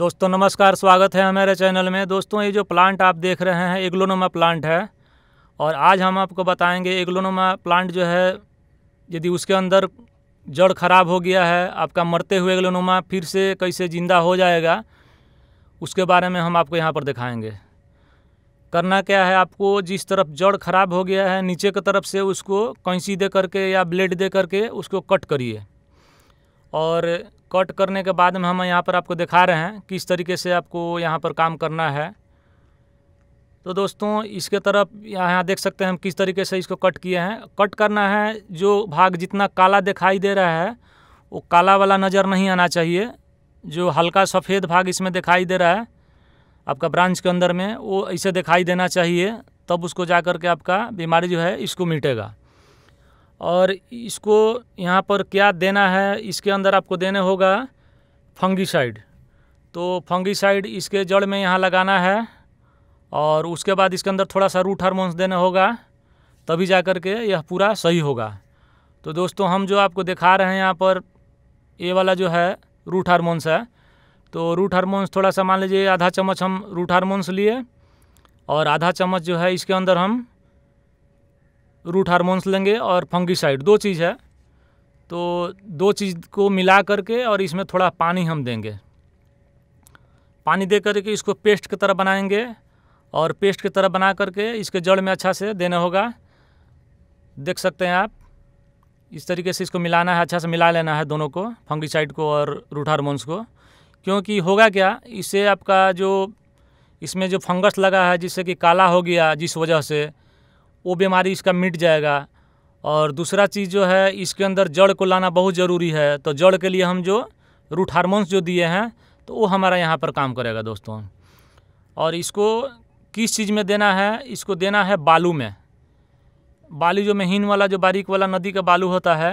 दोस्तों नमस्कार स्वागत है हमारे चैनल में दोस्तों ये जो प्लांट आप देख रहे हैं एग्लोनोमा प्लांट है और आज हम आपको बताएंगे एग्लोनोमा प्लांट जो है यदि उसके अंदर जड़ खराब हो गया है आपका मरते हुए एग्लोनोमा फिर से कैसे ज़िंदा हो जाएगा उसके बारे में हम आपको यहाँ पर दिखाएँगे करना क्या है आपको जिस तरफ जड़ खराब हो गया है नीचे की तरफ से उसको कैंसी दे करके या ब्लेड दे करके उसको कट करिए और कट करने के बाद में हम यहाँ पर आपको दिखा रहे हैं किस तरीके से आपको यहाँ पर काम करना है तो दोस्तों इसके तरफ यहाँ देख सकते हैं हम किस तरीके से इसको कट किए हैं कट करना है जो भाग जितना काला दिखाई दे रहा है वो काला वाला नज़र नहीं आना चाहिए जो हल्का सफ़ेद भाग इसमें दिखाई दे रहा है आपका ब्रांच के अंदर में वो ऐसे दिखाई देना चाहिए तब उसको जा करके आपका बीमारी जो है इसको मिटेगा और इसको यहाँ पर क्या देना है इसके अंदर आपको देने होगा फंगीसाइड तो फंगीसाइड इसके जड़ में यहाँ लगाना है और उसके बाद इसके अंदर थोड़ा सा रूट हारमोन्स देना होगा तभी जा कर के यह पूरा सही होगा तो दोस्तों हम जो आपको दिखा रहे हैं यहाँ पर ये वाला जो है रूट हारमोन्स है तो रूट हारमोन्स थोड़ा सा मान लीजिए आधा चम्मच हम रूट हारमोन्स लिए और आधा चम्मच जो है इसके अंदर हम रूट हारमोन्स लेंगे और फंगिसाइड दो चीज़ है तो दो चीज़ को मिला करके और इसमें थोड़ा पानी हम देंगे पानी दे करके इसको पेस्ट की तरह बनाएंगे और पेस्ट की तरह बना करके इसके जड़ में अच्छा से देना होगा देख सकते हैं आप इस तरीके से इसको मिलाना है अच्छा से मिला लेना है दोनों को फंगिसाइड को और रूट हारमोन्स को क्योंकि होगा क्या इससे आपका जो इसमें जो फंगस लगा है जिससे कि काला हो गया जिस वजह से वो बीमारी इसका मिट जाएगा और दूसरा चीज़ जो है इसके अंदर जड़ को लाना बहुत ज़रूरी है तो जड़ के लिए हम जो रूट हारमोन्स जो दिए हैं तो वो हमारा यहाँ पर काम करेगा दोस्तों और इसको किस चीज़ में देना है इसको देना है बालू में बालू जो महीन वाला जो बारीक वाला नदी का बालू होता है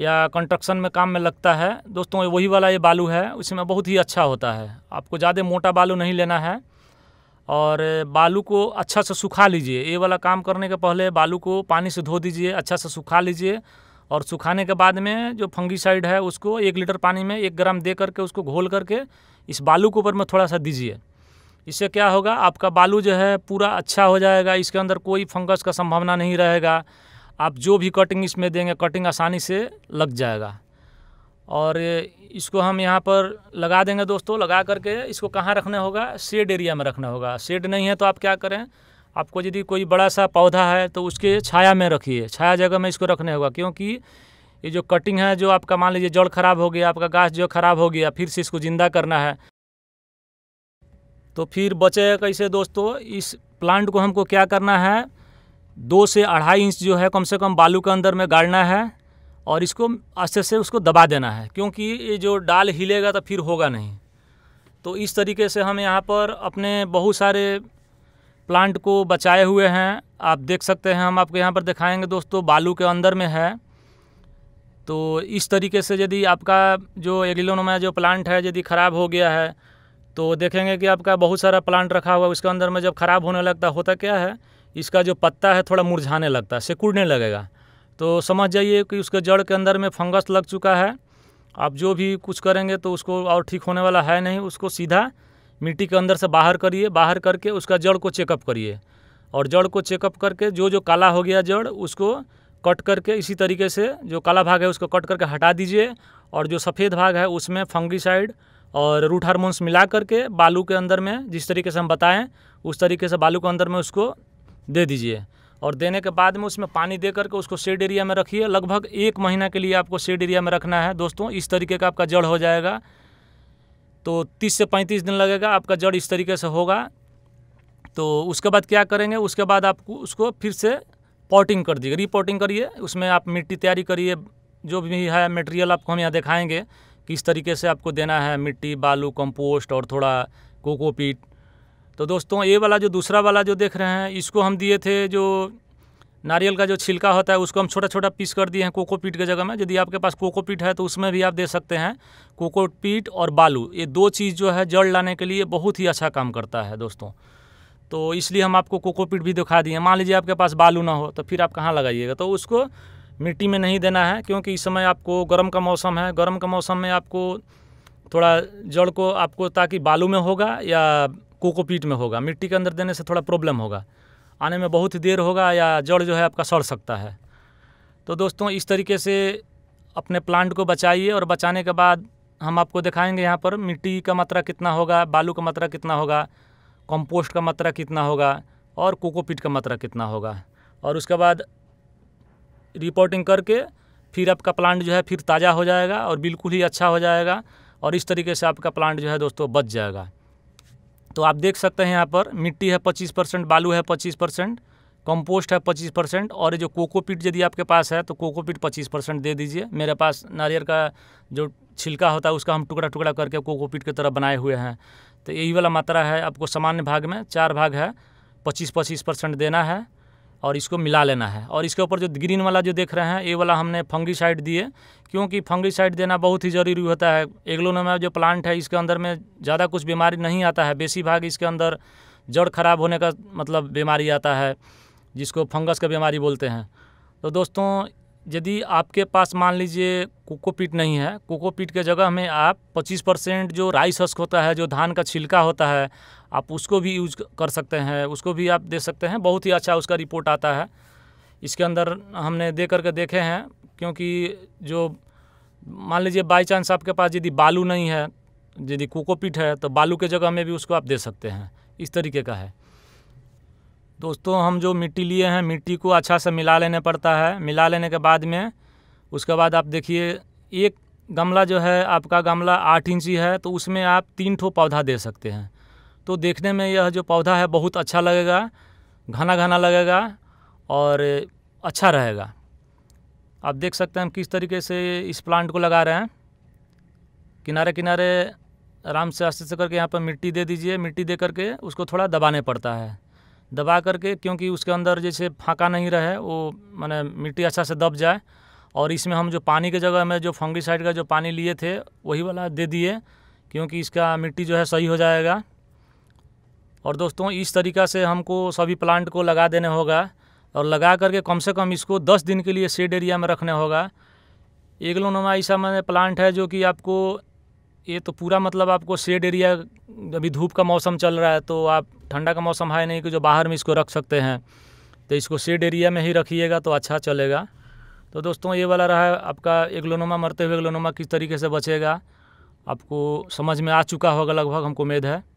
या कंस्ट्रक्शन में काम में लगता है दोस्तों वही वाला ये बालू है उसमें बहुत ही अच्छा होता है आपको ज़्यादा मोटा बालू नहीं लेना है और बालू को अच्छा से सुखा लीजिए ये वाला काम करने के पहले बालू को पानी से धो दीजिए अच्छा से सुखा लीजिए और सुखाने के बाद में जो फंगीसाइड है उसको एक लीटर पानी में एक ग्राम दे करके उसको घोल करके इस बालू के ऊपर में थोड़ा सा दीजिए इससे क्या होगा आपका बालू जो है पूरा अच्छा हो जाएगा इसके अंदर कोई फंगस का संभावना नहीं रहेगा आप जो भी कटिंग इसमें देंगे कटिंग आसानी से लग जाएगा और इसको हम यहाँ पर लगा देंगे दोस्तों लगा करके इसको कहाँ रखना होगा शेड एरिया में रखना होगा शेड नहीं है तो आप क्या करें आपको यदि कोई बड़ा सा पौधा है तो उसके छाया में रखिए छाया जगह में इसको रखने होगा क्योंकि ये जो कटिंग है जो आपका मान लीजिए जड़ खराब हो गया आपका गाछ जो खराब हो गया फिर से इसको ज़िंदा करना है तो फिर बचे कैसे दोस्तों इस प्लांट को हमको क्या करना है दो से अढ़ाई इंच जो है कम से कम बालू के अंदर में गाड़ना है और इसको अच्छे से उसको दबा देना है क्योंकि ये जो डाल हिलेगा तो फिर होगा नहीं तो इस तरीके से हम यहाँ पर अपने बहुत सारे प्लांट को बचाए हुए हैं आप देख सकते हैं हम आपको यहाँ पर दिखाएंगे दोस्तों बालू के अंदर में है तो इस तरीके से यदि आपका जो एग्लिलोनमा जो प्लांट है यदि ख़राब हो गया है तो देखेंगे कि आपका बहुत सारा प्लांट रखा हुआ है उसके अंदर में जब ख़राब होने लगता होता क्या है इसका जो पत्ता है थोड़ा मुरझाने लगता है सिकुड़ने लगेगा तो समझ जाइए कि उसके जड़ के अंदर में फंगस लग चुका है आप जो भी कुछ करेंगे तो उसको और ठीक होने वाला है नहीं उसको सीधा मिट्टी के अंदर से बाहर करिए बाहर करके उसका जड़ को चेकअप करिए और जड़ को चेकअप करके जो जो काला हो गया जड़ उसको कट करके इसी तरीके से जो काला भाग है उसको कट करके हटा दीजिए और जो सफ़ेद भाग है उसमें फंगिसाइड और रूट हारमोन्स मिला करके बालू के अंदर में जिस तरीके से हम बताएं उस तरीके से बालू के अंदर में उसको दे दीजिए और देने के बाद में उसमें पानी दे करके उसको शेड एरिया में रखिए लगभग एक महीना के लिए आपको शेड एरिया में रखना है दोस्तों इस तरीके का आपका जड़ हो जाएगा तो तीस से पैंतीस दिन लगेगा आपका जड़ इस तरीके से होगा तो उसके बाद क्या करेंगे उसके बाद आपको उसको फिर से पॉटिंग कर दीजिए रिपोर्टिंग करिए उसमें आप मिट्टी तैयारी करिए जो भी है मटेरियल आपको हम यहाँ दिखाएंगे किस तरीके से आपको देना है मिट्टी बालू कंपोस्ट और थोड़ा कोकोपीट तो दोस्तों ये वाला जो दूसरा वाला जो देख रहे हैं इसको हम दिए थे जो नारियल का जो छिलका होता है उसको हम छोटा छोटा पीस कर दिए हैं कोको पीट के जगह में यदि आपके पास कोको पीट है तो उसमें भी आप दे सकते हैं कोको पीट और बालू ये दो चीज़ जो है जड़ लाने के लिए बहुत ही अच्छा काम करता है दोस्तों तो इसलिए हम आपको कोको पीट भी दिखा दिए मान लीजिए आपके पास बालू ना हो तो फिर आप कहाँ लगाइएगा तो उसको मिट्टी में नहीं देना है क्योंकि इस समय आपको गर्म का मौसम है गर्म का मौसम में आपको थोड़ा जड़ को आपको ताकि बालू में होगा या कोकोपीट में होगा मिट्टी के अंदर देने से थोड़ा प्रॉब्लम होगा आने में बहुत ही देर होगा या जड़ जो है आपका सड़ सकता है तो दोस्तों इस तरीके से अपने प्लांट को बचाइए और बचाने के बाद हम आपको दिखाएंगे यहाँ पर मिट्टी का मात्रा कितना होगा बालू का मात्रा कितना होगा कंपोस्ट का मात्रा कितना होगा और कोकोपीट का मात्रा कितना होगा और उसके बाद रिपोर्टिंग करके फिर आपका प्लांट जो है फिर ताज़ा हो जाएगा और बिल्कुल ही अच्छा हो जाएगा और इस तरीके से आपका प्लांट जो है दोस्तों बच जाएगा तो आप देख सकते हैं यहाँ पर मिट्टी है पच्चीस परसेंट बालू है पच्चीस परसेंट कंपोस्ट है पच्चीस परसेंट और ये जो कोकोपीट यदि आपके पास है तो कोकोपीट पच्चीस परसेंट दे दीजिए मेरे पास नारियल का जो छिलका होता है उसका हम टुकड़ा टुकड़ा करके कोकोपीट की तरह बनाए हुए हैं तो यही वाला मात्रा है आपको सामान्य भाग में चार भाग है पच्चीस पच्चीस परसेंट देना है और इसको मिला लेना है और इसके ऊपर जो ग्रीन वाला जो देख रहे हैं ये वाला हमने फंगी साइड दिए क्योंकि फंगी साइड देना बहुत ही ज़रूरी होता है एग्लोनोमा जो प्लांट है इसके अंदर में ज़्यादा कुछ बीमारी नहीं आता है बेसी भाग इसके अंदर जड़ खराब होने का मतलब बीमारी आता है जिसको फंगस का बीमारी बोलते हैं तो दोस्तों यदि आपके पास मान लीजिए कोकोपीट नहीं है कोकोपीट के जगह में आप 25 परसेंट जो राइस हस्क होता है जो धान का छिलका होता है आप उसको भी यूज कर सकते हैं उसको भी आप दे सकते हैं बहुत ही अच्छा उसका रिपोर्ट आता है इसके अंदर हमने दे करके देखे हैं क्योंकि जो मान लीजिए बाई चांस आपके पास यदि बालू नहीं है यदि कोकोपीट है तो बालू के जगह में भी उसको आप दे सकते हैं इस तरीके का है दोस्तों हम जो मिट्टी लिए हैं मिट्टी को अच्छा से मिला लेने पड़ता है मिला लेने के बाद में उसके बाद आप देखिए एक गमला जो है आपका गमला आठ इंची है तो उसमें आप तीन ठो पौधा दे सकते हैं तो देखने में यह जो पौधा है बहुत अच्छा लगेगा घना घना लगेगा और अच्छा रहेगा आप देख सकते हैं हम किस तरीके से इस प्लांट को लगा रहे हैं किनारे किनारे आराम से आस्ते से करके यहाँ पर मिट्टी दे दीजिए मिट्टी दे करके उसको थोड़ा दबाने पड़ता है दबा करके क्योंकि उसके अंदर जैसे फाँका नहीं रहे वो मैंने मिट्टी अच्छा से दब जाए और इसमें हम जो पानी के जगह में जो फंगिसाइड का जो पानी लिए थे वही वाला दे दिए क्योंकि इसका मिट्टी जो है सही हो जाएगा और दोस्तों इस तरीक़ा से हमको सभी प्लांट को लगा देने होगा और लगा करके कम से कम इसको दस दिन के लिए शेड एरिया में रखने होगा एक लोनुमा ऐसा मैंने प्लांट है जो कि आपको ये तो पूरा मतलब आपको शेड एरिया अभी धूप का मौसम चल रहा है तो आप ठंडा का मौसम है नहीं कि जो बाहर में इसको रख सकते हैं तो इसको शेड एरिया में ही रखिएगा तो अच्छा चलेगा तो दोस्तों ये वाला रहा आपका एग्लोनोमा मरते हुए एग्लोनोमा किस तरीके से बचेगा आपको समझ में आ चुका होगा लगभग हमको उम्मीद है